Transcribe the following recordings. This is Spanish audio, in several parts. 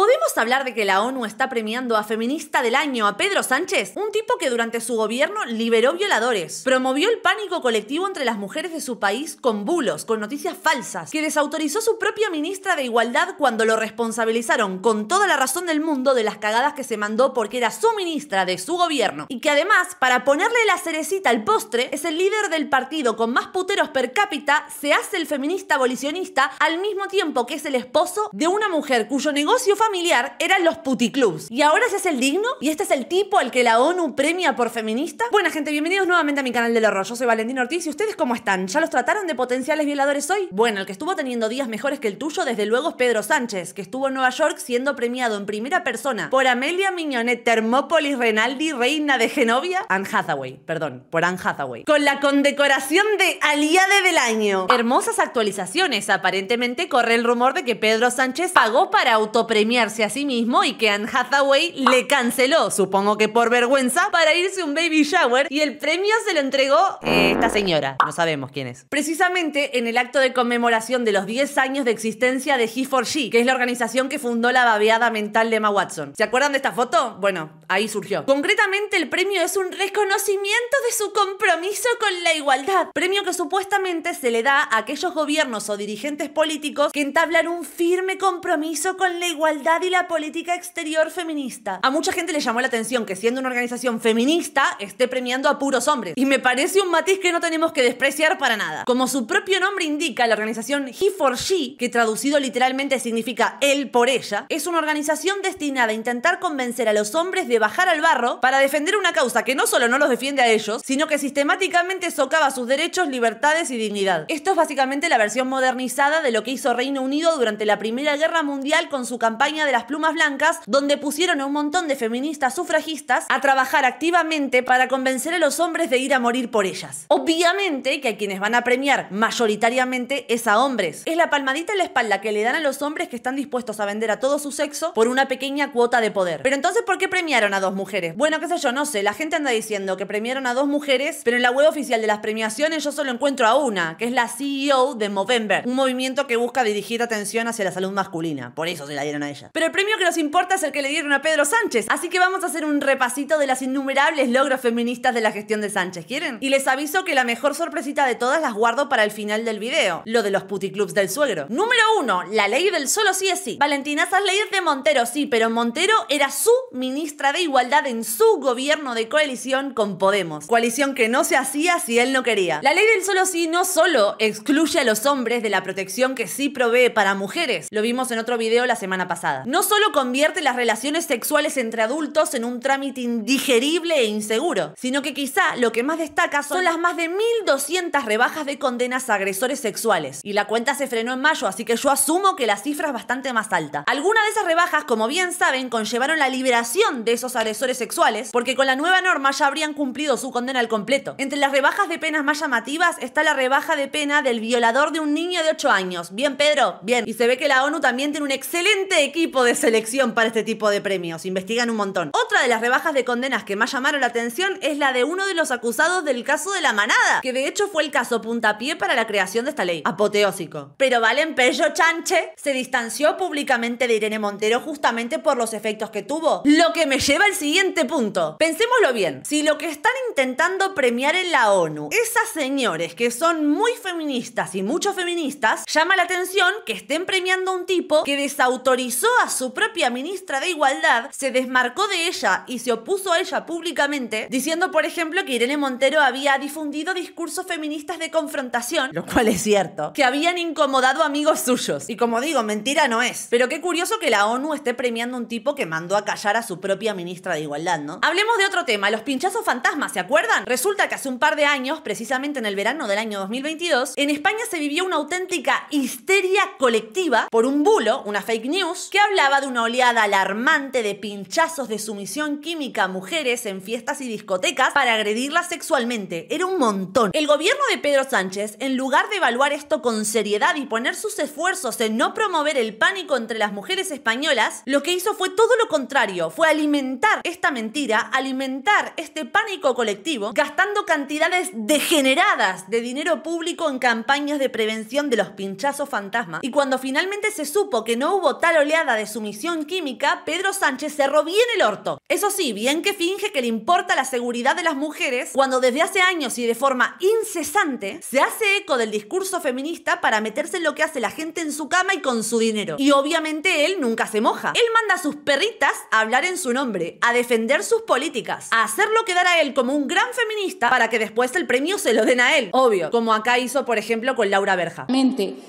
¿Podemos hablar de que la ONU está premiando a feminista del año a Pedro Sánchez? Un tipo que durante su gobierno liberó violadores, promovió el pánico colectivo entre las mujeres de su país con bulos, con noticias falsas, que desautorizó su propia ministra de Igualdad cuando lo responsabilizaron con toda la razón del mundo de las cagadas que se mandó porque era su ministra de su gobierno, y que además, para ponerle la cerecita al postre, es el líder del partido con más puteros per cápita, se hace el feminista abolicionista al mismo tiempo que es el esposo de una mujer cuyo negocio familiar eran los puticlubs. ¿Y ahora se hace el digno? ¿Y este es el tipo al que la ONU premia por feminista? Buena gente, bienvenidos nuevamente a mi canal del horror. Yo soy Valentín Ortiz y ustedes cómo están? ¿Ya los trataron de potenciales violadores hoy? Bueno, el que estuvo teniendo días mejores que el tuyo desde luego es Pedro Sánchez, que estuvo en Nueva York siendo premiado en primera persona por Amelia Miñonet Termópolis Renaldi, reina de Genovia. Anne Hathaway, perdón, por Anne Hathaway. Con la condecoración de Aliade del Año. Hermosas actualizaciones. Aparentemente corre el rumor de que Pedro Sánchez pagó para autopremiar a sí mismo y que Anne Hathaway le canceló, supongo que por vergüenza, para irse un baby shower y el premio se lo entregó eh, esta señora, no sabemos quién es. Precisamente en el acto de conmemoración de los 10 años de existencia de He4She, que es la organización que fundó la babeada mental de Emma Watson. ¿Se acuerdan de esta foto? Bueno, ahí surgió. Concretamente el premio es un reconocimiento de su compromiso con la igualdad, premio que supuestamente se le da a aquellos gobiernos o dirigentes políticos que entablan un firme compromiso con la igualdad y la política exterior feminista. A mucha gente le llamó la atención que siendo una organización feminista esté premiando a puros hombres. Y me parece un matiz que no tenemos que despreciar para nada. Como su propio nombre indica, la organización He for She, que traducido literalmente significa él por ella, es una organización destinada a intentar convencer a los hombres de bajar al barro para defender una causa que no solo no los defiende a ellos, sino que sistemáticamente socava sus derechos, libertades y dignidad. Esto es básicamente la versión modernizada de lo que hizo Reino Unido durante la Primera Guerra Mundial con su campaña de las plumas blancas, donde pusieron a un montón de feministas sufragistas a trabajar activamente para convencer a los hombres de ir a morir por ellas. Obviamente que a quienes van a premiar mayoritariamente es a hombres. Es la palmadita en la espalda que le dan a los hombres que están dispuestos a vender a todo su sexo por una pequeña cuota de poder. Pero entonces, ¿por qué premiaron a dos mujeres? Bueno, qué sé yo, no sé. La gente anda diciendo que premiaron a dos mujeres, pero en la web oficial de las premiaciones yo solo encuentro a una, que es la CEO de Movember, un movimiento que busca dirigir atención hacia la salud masculina. Por eso se la dieron a ella. Pero el premio que nos importa es el que le dieron a Pedro Sánchez, así que vamos a hacer un repasito de las innumerables logros feministas de la gestión de Sánchez, ¿quieren? Y les aviso que la mejor sorpresita de todas las guardo para el final del video, lo de los puticlubs del suegro. Número 1. La ley del solo sí es sí. Valentina esas leyes de Montero, sí, pero Montero era su ministra de Igualdad en su gobierno de coalición con Podemos. Coalición que no se hacía si él no quería. La ley del solo sí no solo excluye a los hombres de la protección que sí provee para mujeres, lo vimos en otro video la semana pasada. No solo convierte las relaciones sexuales entre adultos en un trámite indigerible e inseguro, sino que quizá lo que más destaca son las más de 1.200 rebajas de condenas a agresores sexuales. Y la cuenta se frenó en mayo, así que yo asumo que la cifra es bastante más alta. Algunas de esas rebajas, como bien saben, conllevaron la liberación de esos agresores sexuales, porque con la nueva norma ya habrían cumplido su condena al completo. Entre las rebajas de penas más llamativas está la rebaja de pena del violador de un niño de 8 años. Bien, Pedro, bien. Y se ve que la ONU también tiene un excelente equipo tipo de selección para este tipo de premios, investigan un montón. Otra de las rebajas de condenas que más llamaron la atención es la de uno de los acusados del caso de la manada, que de hecho fue el caso puntapié para la creación de esta ley. Apoteósico. Pero Valen Pello Chanche se distanció públicamente de Irene Montero justamente por los efectos que tuvo. Lo que me lleva al siguiente punto. Pensémoslo bien. Si lo que están intentando premiar en la ONU, esas señores que son muy feministas y mucho feministas, llama la atención que estén premiando a un tipo que desautorizó a su propia ministra de Igualdad, se desmarcó de ella y se opuso a ella públicamente, diciendo, por ejemplo, que Irene Montero había difundido discursos feministas de confrontación, lo cual es cierto, que habían incomodado amigos suyos. Y como digo, mentira no es. Pero qué curioso que la ONU esté premiando un tipo que mandó a callar a su propia ministra de Igualdad, ¿no? Hablemos de otro tema, los pinchazos fantasmas, ¿se acuerdan? Resulta que hace un par de años, precisamente en el verano del año 2022, en España se vivió una auténtica histeria colectiva por un bulo, una fake news, que hablaba de una oleada alarmante de pinchazos de sumisión química a mujeres en fiestas y discotecas para agredirlas sexualmente. Era un montón. El gobierno de Pedro Sánchez, en lugar de evaluar esto con seriedad y poner sus esfuerzos en no promover el pánico entre las mujeres españolas, lo que hizo fue todo lo contrario, fue alimentar esta mentira, alimentar este pánico colectivo, gastando cantidades degeneradas de dinero público en campañas de prevención de los pinchazos fantasma. Y cuando finalmente se supo que no hubo tal oleada de su misión química, Pedro Sánchez cerró bien el orto. Eso sí, bien que finge que le importa la seguridad de las mujeres cuando desde hace años y de forma incesante se hace eco del discurso feminista para meterse en lo que hace la gente en su cama y con su dinero. Y obviamente él nunca se moja. Él manda a sus perritas a hablar en su nombre, a defender sus políticas, a hacerlo quedar a él como un gran feminista para que después el premio se lo den a él. Obvio, como acá hizo por ejemplo con Laura Berja.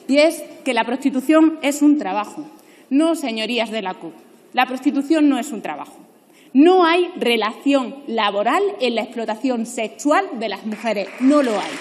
Y es que la prostitución es un trabajo. No, señorías de la CUP, la prostitución no es un trabajo. No hay relación laboral en la explotación sexual de las mujeres, no lo hay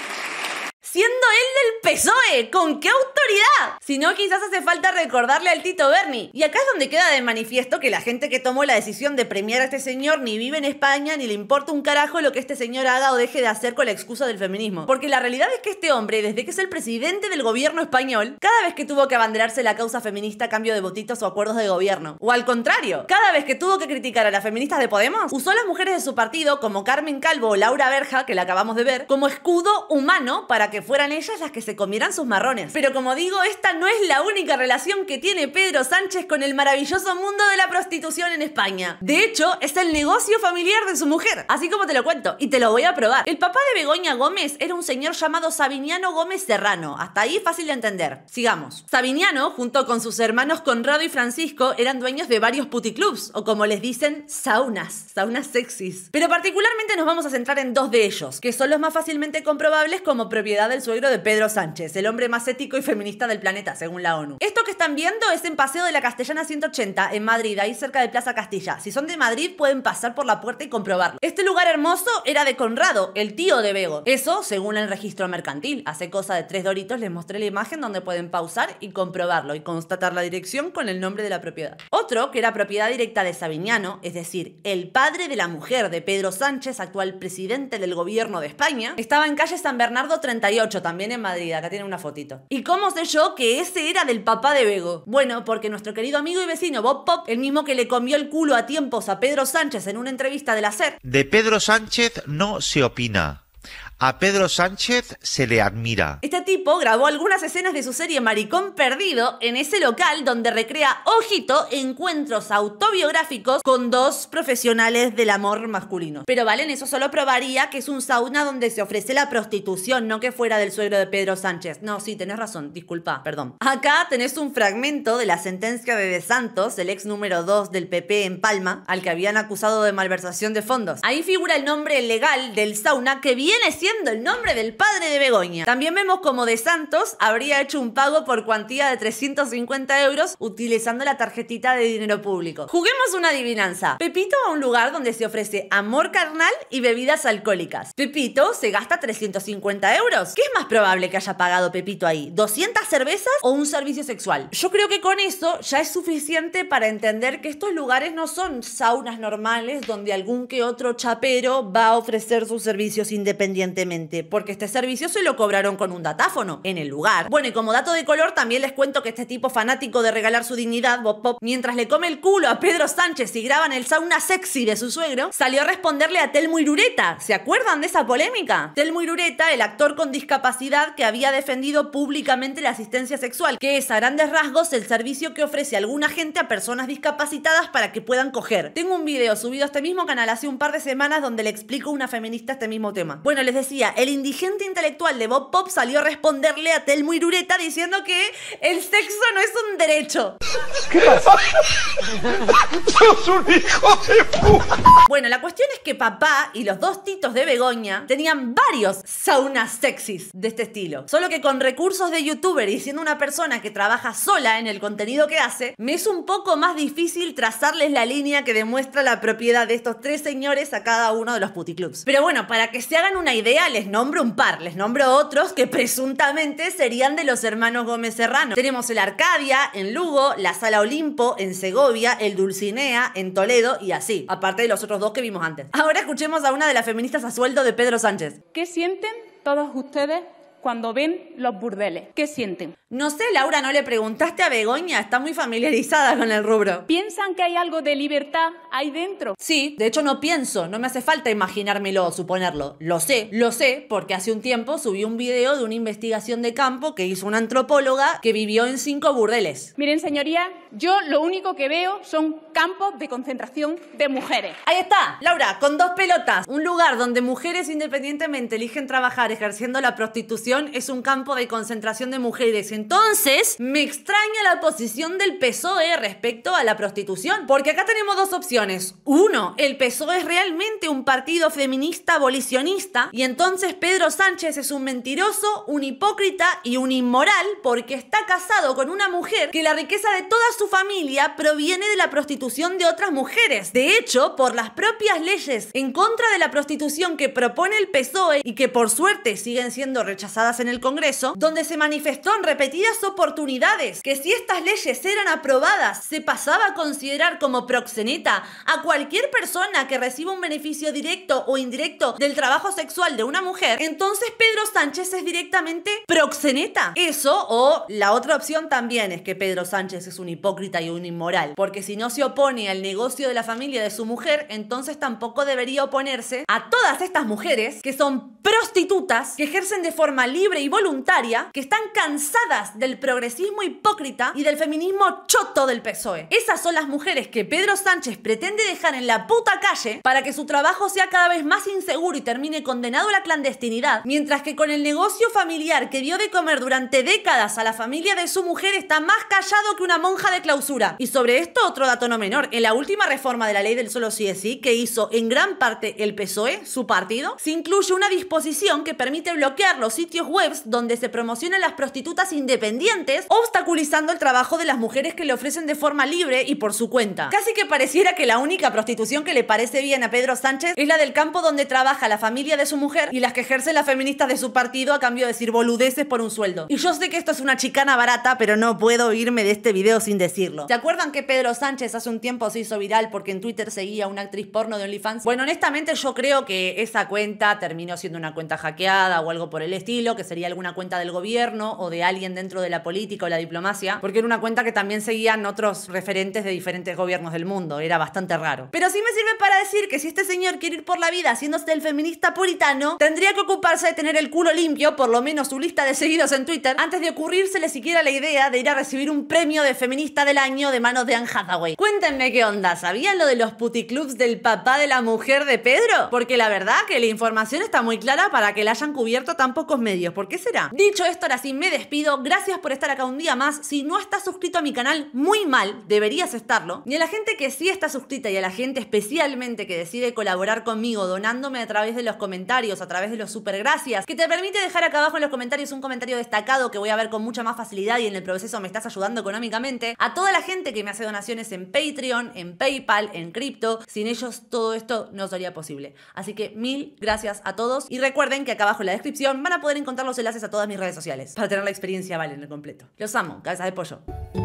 siendo él del PSOE. ¿Con qué autoridad? Si no, quizás hace falta recordarle al Tito Berni. Y acá es donde queda de manifiesto que la gente que tomó la decisión de premiar a este señor ni vive en España ni le importa un carajo lo que este señor haga o deje de hacer con la excusa del feminismo. Porque la realidad es que este hombre, desde que es el presidente del gobierno español, cada vez que tuvo que abanderarse la causa feminista cambio de votitos o acuerdos de gobierno. O al contrario, cada vez que tuvo que criticar a las feministas de Podemos, usó a las mujeres de su partido, como Carmen Calvo o Laura Berja, que la acabamos de ver, como escudo humano para que fueran ellas las que se comieran sus marrones. Pero como digo, esta no es la única relación que tiene Pedro Sánchez con el maravilloso mundo de la prostitución en España. De hecho, es el negocio familiar de su mujer, así como te lo cuento, y te lo voy a probar. El papá de Begoña Gómez era un señor llamado Sabiniano Gómez Serrano, hasta ahí fácil de entender. Sigamos. Sabiniano, junto con sus hermanos Conrado y Francisco, eran dueños de varios puticlubs, o como les dicen, saunas, saunas sexys. Pero particularmente nos vamos a centrar en dos de ellos, que son los más fácilmente comprobables como propiedad del suegro de Pedro Sánchez, el hombre más ético y feminista del planeta, según la ONU. Esto que están viendo es en Paseo de la Castellana 180, en Madrid, ahí cerca de Plaza Castilla. Si son de Madrid, pueden pasar por la puerta y comprobarlo. Este lugar hermoso era de Conrado, el tío de Bego. Eso, según el registro mercantil. Hace cosa de tres doritos les mostré la imagen donde pueden pausar y comprobarlo y constatar la dirección con el nombre de la propiedad. Otro, que era propiedad directa de Sabiniano es decir, el padre de la mujer de Pedro Sánchez, actual presidente del gobierno de España, estaba en calle San Bernardo 38 también en Madrid. Acá tiene una fotito. ¿Y cómo sé yo que ese era del papá de Bego? Bueno, porque nuestro querido amigo y vecino Bob Pop, el mismo que le comió el culo a tiempos a Pedro Sánchez en una entrevista del la SER. De Pedro Sánchez no se opina. A Pedro Sánchez se le admira. Este tipo grabó algunas escenas de su serie Maricón Perdido en ese local donde recrea, ojito, encuentros autobiográficos con dos profesionales del amor masculino. Pero Valen, eso solo probaría que es un sauna donde se ofrece la prostitución, no que fuera del suegro de Pedro Sánchez. No, sí, tenés razón, disculpa, perdón. Acá tenés un fragmento de la sentencia de De Santos, el ex número 2 del PP en Palma, al que habían acusado de malversación de fondos. Ahí figura el nombre legal del sauna que viene siendo el nombre del padre de Begoña. También vemos como De Santos habría hecho un pago por cuantía de 350 euros utilizando la tarjetita de dinero público. Juguemos una adivinanza. Pepito va a un lugar donde se ofrece amor carnal y bebidas alcohólicas. Pepito se gasta 350 euros. ¿Qué es más probable que haya pagado Pepito ahí? ¿200 cervezas o un servicio sexual? Yo creo que con eso ya es suficiente para entender que estos lugares no son saunas normales donde algún que otro chapero va a ofrecer sus servicios independientes porque este servicio se lo cobraron con un datáfono en el lugar. Bueno, y como dato de color, también les cuento que este tipo fanático de regalar su dignidad, Bob Pop, mientras le come el culo a Pedro Sánchez y graban el sauna sexy de su suegro, salió a responderle a Telmo Irureta. ¿Se acuerdan de esa polémica? Telmo Irureta, el actor con discapacidad que había defendido públicamente la asistencia sexual, que es a grandes rasgos el servicio que ofrece alguna gente a personas discapacitadas para que puedan coger. Tengo un video subido a este mismo canal hace un par de semanas donde le explico a una feminista este mismo tema. Bueno, les decía el indigente intelectual de Bob Pop salió a responderle a Telmo Irureta diciendo que el sexo no es un derecho. ¿Qué ¡Sos un hijo de puta! Bueno, la cuestión es que papá y los dos titos de Begoña tenían varios saunas sexys de este estilo. Solo que con recursos de youtuber y siendo una persona que trabaja sola en el contenido que hace, me es un poco más difícil trazarles la línea que demuestra la propiedad de estos tres señores a cada uno de los puticlubs. Pero bueno, para que se hagan una idea, les nombro un par, les nombro otros que presuntamente serían de los hermanos Gómez Serrano. Tenemos el Arcadia en Lugo, la Sala Olimpo en Segovia, el Dulcinea en Toledo y así, aparte de los otros dos que vimos antes. Ahora escuchemos a una de las feministas a sueldo de Pedro Sánchez. ¿Qué sienten todos ustedes cuando ven los burdeles? ¿Qué sienten? No sé, Laura, no le preguntaste a Begoña, está muy familiarizada con el rubro. ¿Piensan que hay algo de libertad ahí dentro? Sí, de hecho no pienso, no me hace falta imaginármelo o suponerlo. Lo sé, lo sé, porque hace un tiempo subí un video de una investigación de campo que hizo una antropóloga que vivió en cinco burdeles. Miren, señoría, yo lo único que veo son campos de concentración de mujeres. Ahí está, Laura, con dos pelotas, un lugar donde mujeres independientemente eligen trabajar ejerciendo la prostitución es un campo de concentración de mujeres. Entonces, me extraña la posición del PSOE respecto a la prostitución, porque acá tenemos dos opciones. Uno, el PSOE es realmente un partido feminista abolicionista y entonces Pedro Sánchez es un mentiroso, un hipócrita y un inmoral porque está casado con una mujer que la riqueza de toda su familia proviene de la prostitución de otras mujeres. De hecho, por las propias leyes en contra de la prostitución que propone el PSOE y que por suerte siguen siendo rechazadas en el Congreso, donde se manifestó en repetidas oportunidades que si estas leyes eran aprobadas, se pasaba a considerar como proxeneta a cualquier persona que reciba un beneficio directo o indirecto del trabajo sexual de una mujer, entonces Pedro Sánchez es directamente proxeneta. Eso o la otra opción también es que Pedro Sánchez es un hipócrita y un inmoral, porque si no se opone al negocio de la familia de su mujer, entonces tampoco debería oponerse a todas estas mujeres que son prostitutas, que ejercen de forma libre y voluntaria que están cansadas del progresismo hipócrita y del feminismo choto del PSOE. Esas son las mujeres que Pedro Sánchez pretende dejar en la puta calle para que su trabajo sea cada vez más inseguro y termine condenado a la clandestinidad, mientras que con el negocio familiar que dio de comer durante décadas a la familia de su mujer está más callado que una monja de clausura. Y sobre esto otro dato no menor, en la última reforma de la ley del solo sí es sí, que hizo en gran parte el PSOE, su partido, se incluye una disposición que permite bloquear los sitios webs donde se promocionan las prostitutas independientes, obstaculizando el trabajo de las mujeres que le ofrecen de forma libre y por su cuenta. Casi que pareciera que la única prostitución que le parece bien a Pedro Sánchez es la del campo donde trabaja la familia de su mujer y las que ejercen las feministas de su partido a cambio de decir boludeces por un sueldo. Y yo sé que esto es una chicana barata, pero no puedo irme de este video sin decirlo. ¿Se acuerdan que Pedro Sánchez hace un tiempo se hizo viral porque en Twitter seguía una actriz porno de OnlyFans? Bueno, honestamente yo creo que esa cuenta terminó siendo una cuenta hackeada o algo por el estilo que sería alguna cuenta del gobierno o de alguien dentro de la política o la diplomacia, porque era una cuenta que también seguían otros referentes de diferentes gobiernos del mundo, era bastante raro. Pero sí me sirve para decir que si este señor quiere ir por la vida haciéndose el feminista puritano, tendría que ocuparse de tener el culo limpio, por lo menos su lista de seguidos en Twitter, antes de ocurrírsele siquiera la idea de ir a recibir un premio de feminista del año de manos de Anne Hathaway. Cuéntenme qué onda, ¿sabían lo de los puticlubs del papá de la mujer de Pedro? Porque la verdad que la información está muy clara para que la hayan cubierto tan pocos medios ¿Por qué será? Dicho esto, ahora sí me despido. Gracias por estar acá un día más. Si no estás suscrito a mi canal, muy mal, deberías estarlo. Y a la gente que sí está suscrita y a la gente especialmente que decide colaborar conmigo donándome a través de los comentarios, a través de los super gracias, que te permite dejar acá abajo en los comentarios un comentario destacado que voy a ver con mucha más facilidad y en el proceso me estás ayudando económicamente. A toda la gente que me hace donaciones en Patreon, en PayPal, en cripto, sin ellos todo esto no sería posible. Así que mil gracias a todos y recuerden que acá abajo en la descripción van a poder encontrar los enlaces a todas mis redes sociales para tener la experiencia vale en el completo. Los amo, cabeza de pollo.